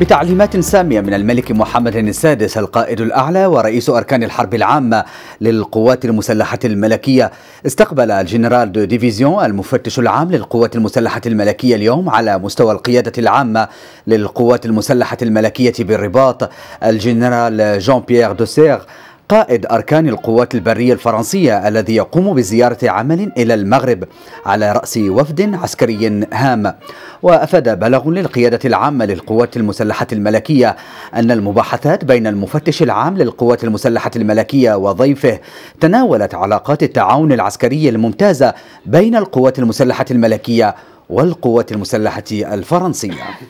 بتعليمات سامية من الملك محمد السادس القائد الأعلى ورئيس أركان الحرب العامة للقوات المسلحة الملكية استقبل الجنرال دو ديفيزيون المفتش العام للقوات المسلحة الملكية اليوم على مستوى القيادة العامة للقوات المسلحة الملكية بالرباط الجنرال جون بيير دوسير قائد أركان القوات البرية الفرنسية الذي يقوم بزيارة عمل إلى المغرب على رأس وفد عسكري هام وأفاد بلغ للقيادة العامة للقوات المسلحة الملكية أن المباحثات بين المفتش العام للقوات المسلحة الملكية وضيفه تناولت علاقات التعاون العسكري الممتازة بين القوات المسلحة الملكية والقوات المسلحة الفرنسية